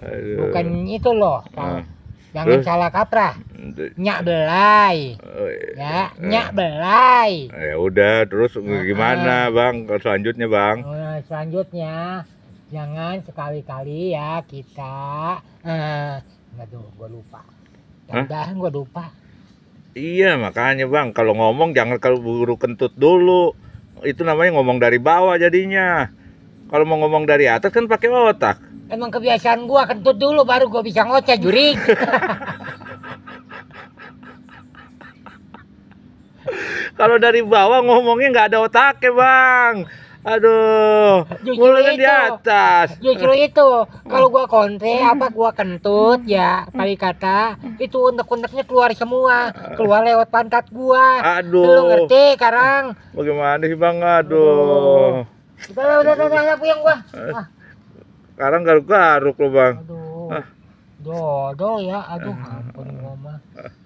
Aduh. Bukan itu loh. Nah. Jangan Terus? salah kaprah. Nyak belai. Oh, iya. Ya, ah. nyak belai. Ah, ya udah, terus nah, gimana, ah. Bang? Selanjutnya, Bang? Oh, nah, selanjutnya jangan sekali-kali ya kita eh tuh, gua lupa. Udah, gue lupa. Iya, makanya, Bang, kalau ngomong jangan kalau buru kentut dulu. Itu namanya ngomong dari bawah jadinya. Kalau mau ngomong dari atas kan pakai otak. Emang kebiasaan gua kentut dulu baru gua bisa ngoceh jurik. Kalau dari bawah ngomongnya nggak ada otaknya bang. Aduh, mulutnya itu, di atas. Justru itu, kalau gua konte apa gua kentut ya, kali kata itu untuk uneknya keluar semua, keluar lewat pantat gua. Aduh. Lu ngerti sekarang? Bagaimana sih Bang? Aduh. Udah, udah, udah, udah, udah, gua. Sekarang garuk-garuk lo bang. Aduh. Ah. Dodo ya, aduh ah. ampun gua mah. Ah.